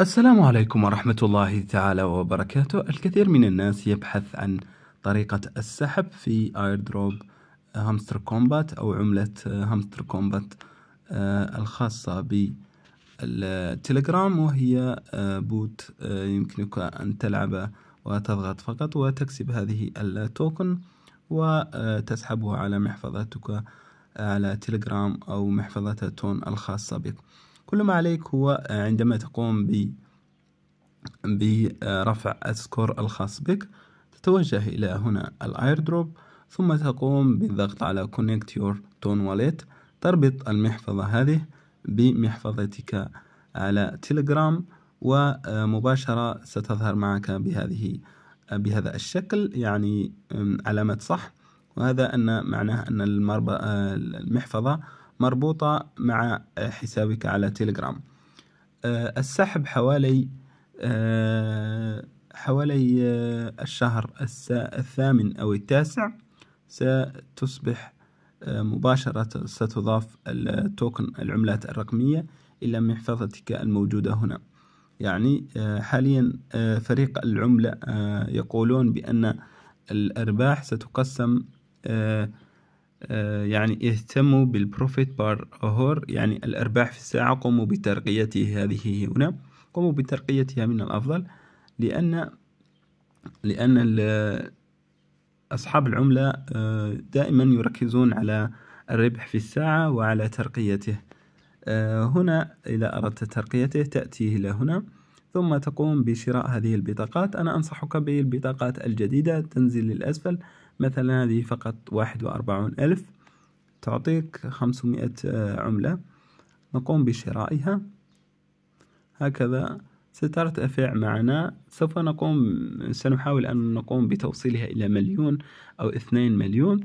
السلام عليكم ورحمة الله تعالى وبركاته الكثير من الناس يبحث عن طريقة السحب في ايردروب هامستر كومبات أو عملة هامستر آه، آه، كومبات الخاصة بالتليجرام وهي بوت آه، يمكنك أن تلعب وتضغط فقط وتكسب هذه التوكن وتسحبه على محفظتك على تليجرام أو محفظة تون الخاصة بك كل ما عليك هو آه، عندما تقوم ب برفع آه، السكور الخاص بك تتوجه إلى هنا الايردروب ثم تقوم بالضغط على connect your tone wallet تربط المحفظة هذه بمحفظتك على تيليجرام ومباشرة ستظهر معك بهذه بهذا الشكل يعني علامة صح وهذا أن معناه أن آه، المحفظة مربوطة مع آه، حسابك على تيليجرام آه، السحب حوالي آه، حوالي الشهر الثامن أو التاسع ستصبح مباشرة ستضاف التوكن العملات الرقمية إلى محفظتك الموجودة هنا يعني حاليا فريق العملة يقولون بأن الأرباح ستقسم آه، يعني اهتموا بالبروفيت بار اور يعني الأرباح في الساعة قوموا بترقيته هذه هنا قوموا بترقيتها من الأفضل لأن لأن أصحاب العملة آه، دائما يركزون على الربح في الساعة وعلى ترقيته آه، هنا إذا أردت ترقيته تأتي إلى هنا ثم تقوم بشراء هذه البطاقات أنا أنصحك بالبطاقات الجديدة تنزل للأسفل مثلا هذه فقط واحد وأربعون ألف تعطيك خمسمائة آه، عملة نقوم بشرائها هكذا سترتفع معنا سوف نقوم سنحاول أن نقوم بتوصيلها إلى مليون أو اثنين مليون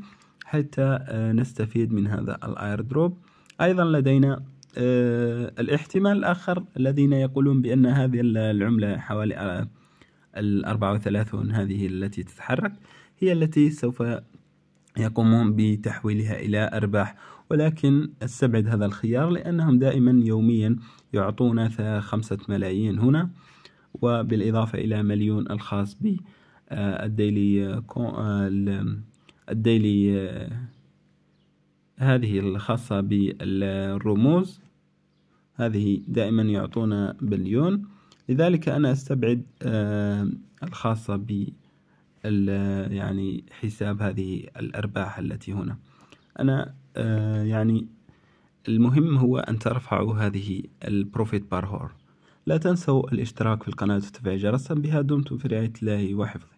حتى آه، نستفيد من هذا الايردروب أيضا لدينا آه، الاحتمال الآخر الذين يقولون بأن هذه العملة حوالي ال 34 هذه التي تتحرك هي التي سوف يقومون بتحويلها إلى أرباح ولكن استبعد هذا الخيار لأنهم دائما يوميا يعطون خمسة ملايين هنا وبالإضافة إلى مليون الخاص بي آه، الديلي آه، آه، الديلي هذه الخاصة بالرموز هذه دائما يعطونا بليون لذلك أنا أستبعد آه، الخاصة ب يعني حساب هذه الأرباح التي هنا أنا آه، يعني المهم هو أن ترفعوا هذه البروفيت بار هور لا تنسوا الاشتراك في القناة وتفعيل جرس بها دمتم في رعاية الله وحفظه